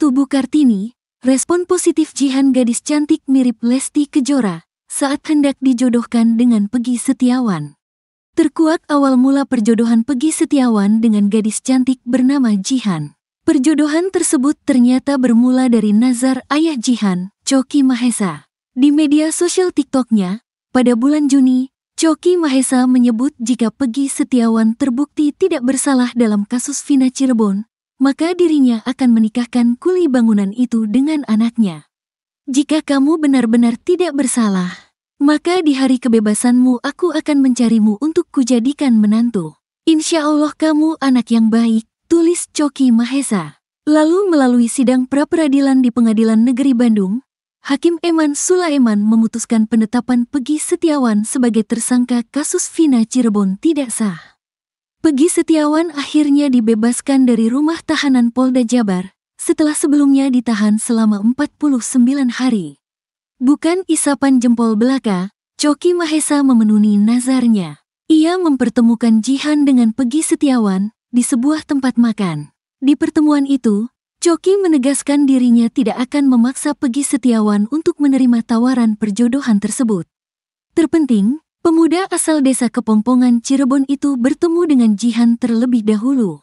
tubuh Kartini, respon positif Jihan gadis cantik mirip Lesti Kejora saat hendak dijodohkan dengan Pegi Setiawan. Terkuat awal mula perjodohan Pegi Setiawan dengan gadis cantik bernama Jihan. Perjodohan tersebut ternyata bermula dari nazar ayah Jihan, Coki Mahesa. Di media sosial TikToknya, pada bulan Juni, Coki Mahesa menyebut jika Pegi Setiawan terbukti tidak bersalah dalam kasus Vina Cirebon, maka dirinya akan menikahkan kuli bangunan itu dengan anaknya. Jika kamu benar-benar tidak bersalah, maka di hari kebebasanmu aku akan mencarimu untuk kujadikan menantu. Insya Allah kamu anak yang baik, tulis Coki Mahesa. Lalu melalui sidang pra-peradilan di Pengadilan Negeri Bandung, Hakim Eman Sulaiman memutuskan penetapan Pegi Setiawan sebagai tersangka kasus Vina Cirebon tidak sah. Pegi Setiawan akhirnya dibebaskan dari rumah tahanan Polda Jabar setelah sebelumnya ditahan selama 49 hari. Bukan isapan jempol belaka, Coki Mahesa memenuhi nazarnya. Ia mempertemukan Jihan dengan Pegi Setiawan di sebuah tempat makan. Di pertemuan itu, Coki menegaskan dirinya tidak akan memaksa Pegi Setiawan untuk menerima tawaran perjodohan tersebut. Terpenting, Pemuda asal desa Kepompongan Cirebon itu bertemu dengan Jihan terlebih dahulu.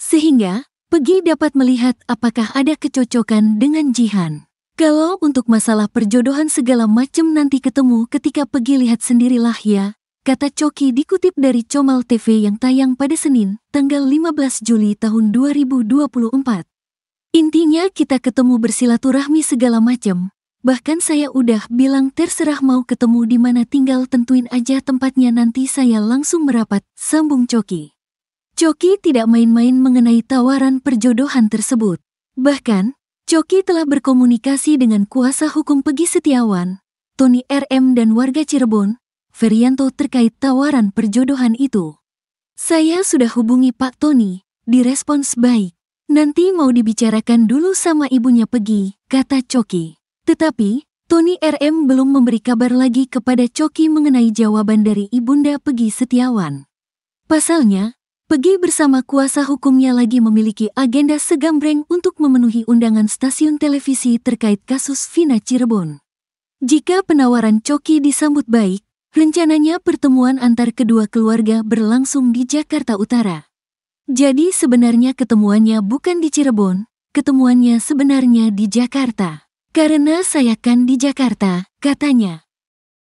Sehingga, Pegi dapat melihat apakah ada kecocokan dengan Jihan. Kalau untuk masalah perjodohan segala macam nanti ketemu ketika Pegi lihat sendirilah ya, kata Coki dikutip dari Comal TV yang tayang pada Senin, tanggal 15 Juli tahun 2024. Intinya kita ketemu bersilaturahmi segala macam, Bahkan saya udah bilang terserah mau ketemu di mana tinggal tentuin aja tempatnya nanti saya langsung merapat, sambung Coki. Coki tidak main-main mengenai tawaran perjodohan tersebut. Bahkan, Coki telah berkomunikasi dengan kuasa hukum Pegi Setiawan, Tony RM dan warga Cirebon, Ferianto terkait tawaran perjodohan itu. Saya sudah hubungi Pak Tony, direspons baik. Nanti mau dibicarakan dulu sama ibunya Pegi, kata Coki. Tetapi, Tony RM belum memberi kabar lagi kepada Coki mengenai jawaban dari Ibunda Pegi Setiawan. Pasalnya, Pegi bersama kuasa hukumnya lagi memiliki agenda segambreng untuk memenuhi undangan stasiun televisi terkait kasus Vina Cirebon. Jika penawaran Coki disambut baik, rencananya pertemuan antar kedua keluarga berlangsung di Jakarta Utara. Jadi sebenarnya ketemuannya bukan di Cirebon, ketemuannya sebenarnya di Jakarta. Karena saya kan di Jakarta, katanya.